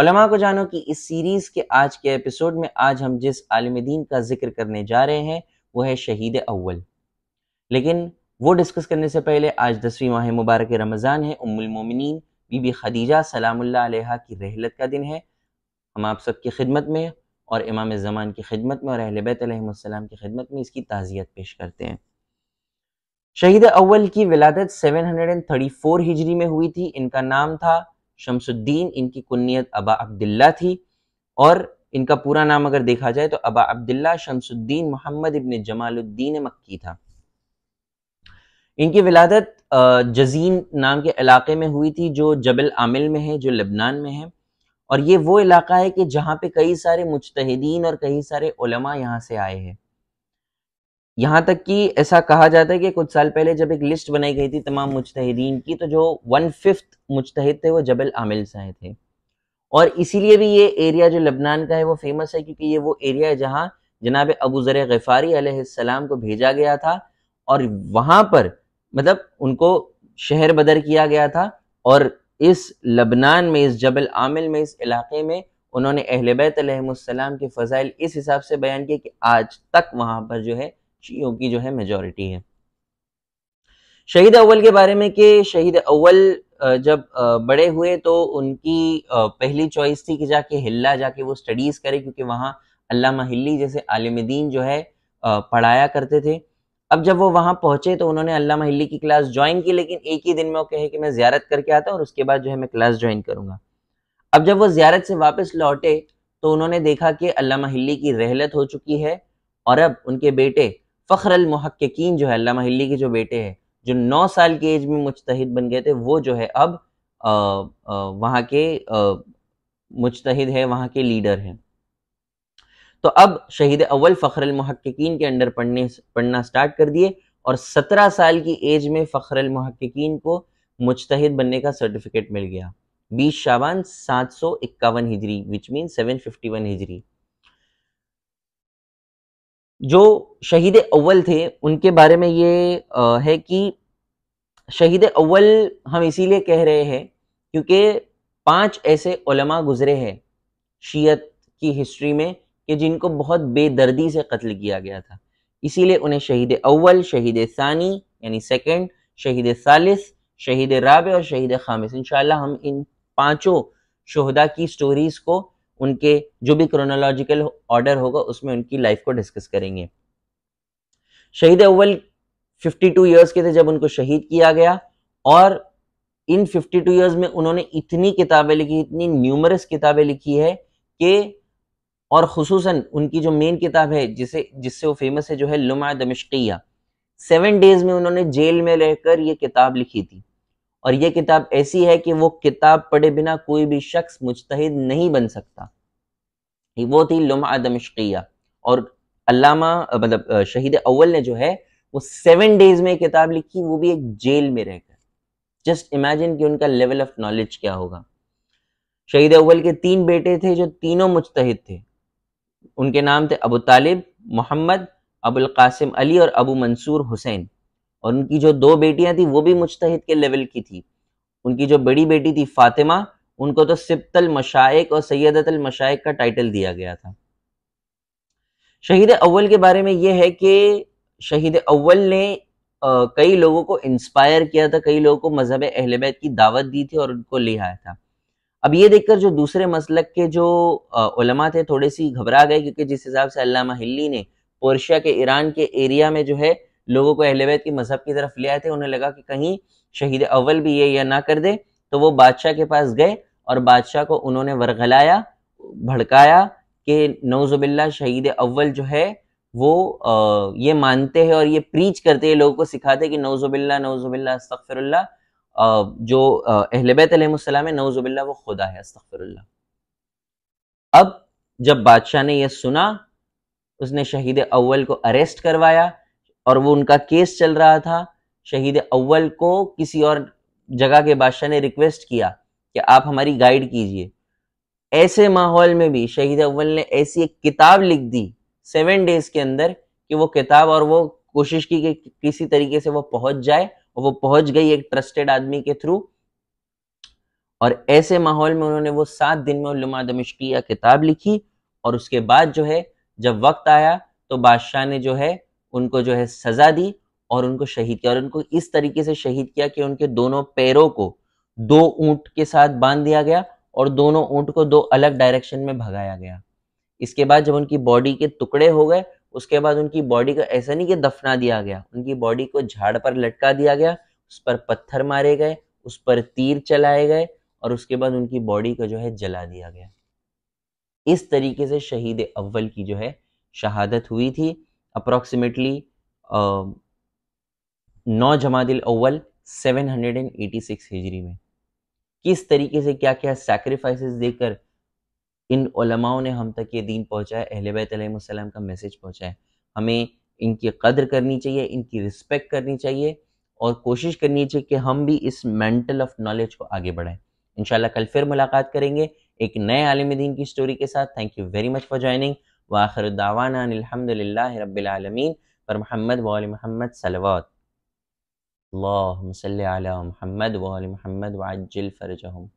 उलमा को जानो कि इस सीरीज़ के आज के एपिसोड में आज हम जिस आलम दीन का जिक्र करने जा रहे हैं वो है शहीद अव्वल लेकिन वो डिस्कस करने से पहले आज दसवीं माह मुबारक रमज़ान है उम्मिन बीबी खदीजा सलामुल्ला अलैहा की रहलत का दिन है हम आप सब की खिदमत में और इमाम ज़मान की खिदमत में और अहल बैतम की खिदमत में इसकी ताज़ियत पेश करते हैं शहीद अव्वल की विलादत 734 हिजरी में हुई थी इनका नाम था शमसुद्दीन इनकी कुन्नियत अबा अब्दुल्ला थी और इनका पूरा नाम अगर देखा जाए तो अबा अब्दुल्ला शमसुद्दीन मोहम्मद इबन जमालुद्दीन मक्की था इनकी विलादत जजीन नाम के इलाके में हुई थी जो जबल आमिल में है जो लबनान में है और ये वो इलाका है कि जहाँ पे कई सारे मुजतहदीन और कई सारे उलमा यहाँ से आए हैं यहाँ तक कि ऐसा कहा जाता है कि कुछ साल पहले जब एक लिस्ट बनाई गई थी तमाम मुजतहरीन की तो जो वन फिफ्थ मुजतहद थे वो जबल आमिल से थे और इसीलिए भी ये एरिया जो लबनान का है वो फेमस है क्योंकि ये वो एरिया है जहाँ जनाब अबू ज़र गफ़ारी सलाम को भेजा गया था और वहाँ पर मतलब उनको शहर बदर किया गया था और इस लबनान में इस जबल आमिल में इस इलाके में उन्होंने अहलबैत के फ़ज़ाइल इस हिसाब से बयान किया कि आज तक वहाँ पर जो है शियों की जो है मेजोरिटी है शहीद अव्वल के बारे में कि शहीद अव्वल जब बड़े हुए तो उनकी पहली चॉइस थी कि जाके हिल्ला जाके वो स्टडीज करें क्योंकि वहाँ अल्लामा हिल्ली जैसे आलिम दीन जो है पढ़ाया करते थे अब जब वो वहाँ पहुंचे तो उन्होंने अल्लामा हिल्ली की क्लास ज्वाइन की लेकिन एक ही दिन में वो कहे कि मैं ज्यारत करके आता और उसके बाद जो है मैं क्लास ज्वाइन करूँगा अब जब वो ज्यारत से वापस लौटे तो उन्होंने देखा कि अल्लामा हिल्ली की रहलत हो चुकी है और अब उनके बेटे फ़ख्र अलमहक्कीन जो है अल्लाह हिल्ली के जो बेटे हैं जो नौ साल की एज में मुश्तद बन गए थे वो जो है अब वहाँ के मुश्तद है वहाँ के लीडर हैं तो अब शहीद अव्वल फ़ख्र अलमहक्कीन के अंडर पढ़ने पढ़ना स्टार्ट कर दिए और सत्रह साल की एज में फ़ख्र अलमहक्कीन को मुश्तद बनने का सर्टिफिकेट मिल गया बीस शाबान सात सौ इक्यावन हिजरी which mean seven fifty one हिजरी जो शहीद अव्वल थे उनके बारे में ये है कि शहीद अव्वल हम इसीलिए कह रहे हैं क्योंकि पांच ऐसे ओलमा गुजरे हैं शीयत की हिस्ट्री में कि जिनको बहुत बेदर्दी से कत्ल किया गया था इसीलिए उन्हें शहीद अव्वल शहीद सानी यानी सेकंड शहीद सालिस शहीद राबे और शहीद खामिस इन हम इन पांचों शहदा की स्टोरीज को उनके जो भी क्रोनोलॉजिकल ऑर्डर होगा उसमें उनकी लाइफ को डिस्कस करेंगे शहीद अव्वल 52 इयर्स के थे जब उनको शहीद किया गया और इन 52 इयर्स में उन्होंने इतनी किताबें लिखी इतनी न्यूमरस किताबें लिखी है कि और खसूस उनकी जो मेन किताब है जिसे जिससे वो फेमस है जो है लुमा दमिश्किया सेवन डेज में उन्होंने जेल में रहकर ये किताब लिखी थी और ये किताब ऐसी है कि वो किताब पढ़े बिना कोई भी शख्स मुजतहिद नहीं बन सकता वो थी लुमा दमिश्किया और अल्लामा मतलब शहीद अव्वल ने जो है वो सेवन डेज में किताब लिखी वो भी एक जेल में रहकर जस्ट इमेजिन कि उनका लेवल ऑफ नॉलेज क्या होगा शहीद अव्वल के तीन बेटे थे जो तीनों मुजतहिद थे उनके नाम थे अबू तालिब मोहम्मद अबुल कासिम अली और अबू मंसूर हुसैन और उनकी जो दो बेटियां थी वो भी मुश्तहिद के लेवल की थी उनकी जो बड़ी बेटी थी फातिमा उनको तो सिप्तल मशाइक और सैदतल मशाइक का टाइटल दिया गया था शहीद अव्वल के बारे में यह है कि शहीद अव्वल ने आ, कई लोगों को इंस्पायर किया था कई लोगों को मजहब अहल बैत की दावत दी थी और उनको ले आया था अब ये देखकर जो दूसरे मसलक के जो उलमा थे थोड़े सी घबरा गए क्योंकि जिस हिसाब से अल्लामा हिल्ली ने पोर्शिया के ईरान के एरिया में जो है लोगों को अहलवैत के मज़हब की तरफ ले आए थे उन्हें लगा कि कहीं शहीद अव्वल भी ये या ना कर दे तो वो बादशाह के पास गए और बादशाह को उन्होंने वरगलाया भड़काया कि नौजुबिल्ला शहीद अव्वल जो है वो आ, ये मानते हैं और ये प्रीच करते हैं लोगों को सिखाते हैं कि नौजुबिल्ला नौजबिल्ला अस्तफ़िरल्ला जो अहलबैत अलैहिस्सलाम है वो खुदा है अस्तफ़िरल्ला अब जब बादशाह ने यह सुना उसने शहीद अव्वल को अरेस्ट करवाया और वो उनका केस चल रहा था शहीद अव्वल को किसी और जगह के बादशाह ने रिक्वेस्ट किया कि आप हमारी गाइड कीजिए ऐसे माहौल में भी शहीद अव्वल ने ऐसी एक किताब लिख दी सेवन डेज के अंदर कि वो किताब और वो कोशिश की कि किसी तरीके से वो पहुंच जाए और वो पहुंच गई एक ट्रस्टेड आदमी के थ्रू और ऐसे माहौल में उन्होंने वो सात दिन में लुमा दमिश्किया किताब लिखी और उसके बाद जो है जब वक्त आया तो बादशाह ने जो है उनको जो है सजा दी और उनको शहीद किया और उनको इस तरीके से शहीद किया कि उनके दोनों पैरों को दो ऊंट के साथ बांध दिया गया और दोनों ऊंट को दो अलग डायरेक्शन में भगाया गया इसके बाद जब उनकी बॉडी के टुकड़े हो गए उसके बाद उनकी बॉडी को ऐसा नहीं कि दफना दिया गया उनकी बॉडी को झाड़ पर लटका दिया गया उस पर पत्थर मारे गए उस पर तीर चलाए गए और उसके बाद उनकी बॉडी को जो है जला दिया गया इस तरीके से शहीद अव्वल की जो है शहादत हुई थी अप्रॉक्सीमेटली नौ जमादिल अव्वल 786 हिजरी में किस तरीके से क्या क्या सैक्रिफाइसेस देकर इन उलमाओं ने हम तक ये दीन पहुँचाया अहल बैतम का मैसेज पहुँचाया हमें इनकी कदर करनी चाहिए इनकी रिस्पेक्ट करनी चाहिए और कोशिश करनी चाहिए कि हम भी इस मेंटल ऑफ नॉलेज को आगे बढ़ाएं इंशाल्लाह कल फिर मुलाकात करेंगे एक नए आलिम दीन की स्टोरी के साथ thank you very much for joining واخر دعوانا ان الحمد لله رب العالمين پر محمد و محمد صلوات اللهم صل على محمد و محمد وعجل فرجهم